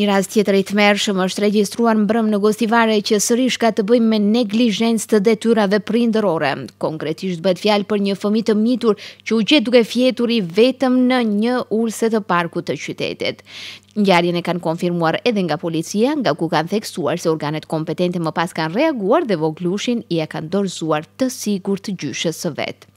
Një rast tjetër i tmerrshëm është regjistruar mbrëm në Gostivare që sërish ka të bëjë me neglizhencë të detyrave prindërore. Konkretisht bëhet fjalë për një fëmijë të mitur që u gjet duke fjetur i vetëm në një ulse të parkut të qytetit. Ngjarjen e kanë konfirmuar edhe nga policia, nga ku kanë theksuar se organet kompetente më pas kanë reaguar dhe voglushin i e kanë dorëzuar të sigurt gjyshes së vet.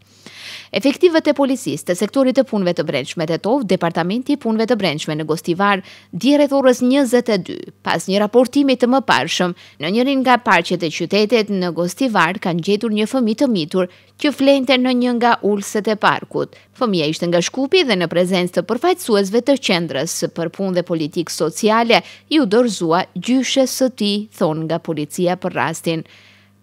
Efektive të policisë të sektorit të punve të brendshme të tovë, Departamenti i punve të brendshme në Gostivar, djere orës 22, pas një raportimit të më parshëm, në njërin nga parqet e qytetet në Gostivar kanë gjetur një fëmi të mitur që flente në një nga ullëset e parkut. Fëmija ishte nga shkupi dhe në prezenc të përfajtësuesve të qendrës për pun dhe politikë sociale, ju dorëzua gjyshe së ti, thonë nga policia për rastin.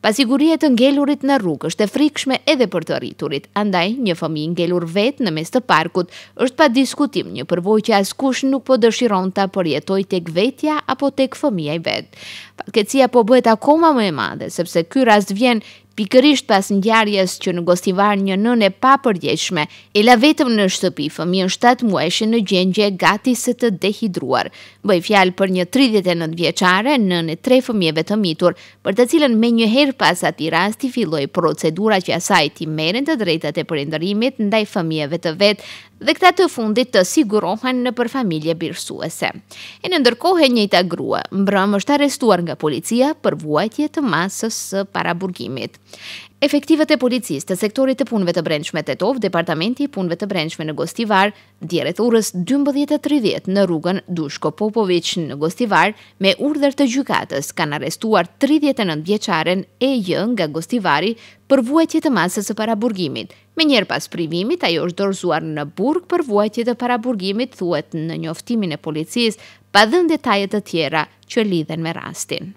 Pasiguria e të ngelurit në rrugë është e frikshme edhe për të rriturit. Andaj, një fëmijë i ngelur vetë në mes të parkut është pa diskutim një përvojë që askush nuk po dëshiron ta përjetojë tek vetja apo tek fëmija i vet. Fatkeqësia po bëhet akoma më e madhe sepse ky rast vjen pikërisht pas ngjarjes që në Gostivar një nën e papërgjeshme e la vetëm në shtëpi fëmijën 7 muajshin në gjengje gati se të dehidruar. Bëj fjalë për një 39 vjeçare, nën e tre fëmijëve të mitur, për të cilën me një herë pas ati rasti filloj procedura që asaj ti meren të drejtate për endërimit ndaj fëmijëve të vetë dhe këta të fundit të sigurohen në për familje birësuese. E në ndërkohë e njëta grua, mbrëm është arestuar nga policia për vuajtje të masës së paraburgimit. Efektivet e policisë të sektorit të punëve të brendshme të tovë, Departamenti i punëve të brendshme në Gostivar, djerët urës 12.30 në rrugën Dushko Popovic në Gostivar, me urdhër të gjykatës, kanë arestuar 39 vjeqaren e jën nga Gostivari për vuajtje të masës e paraburgimit. Me njerë pas privimit, ajo është dorëzuar në burg për vuajtje të paraburgimit, thuet në njoftimin e policisë, pa dhën detajet të tjera që lidhen me rastin.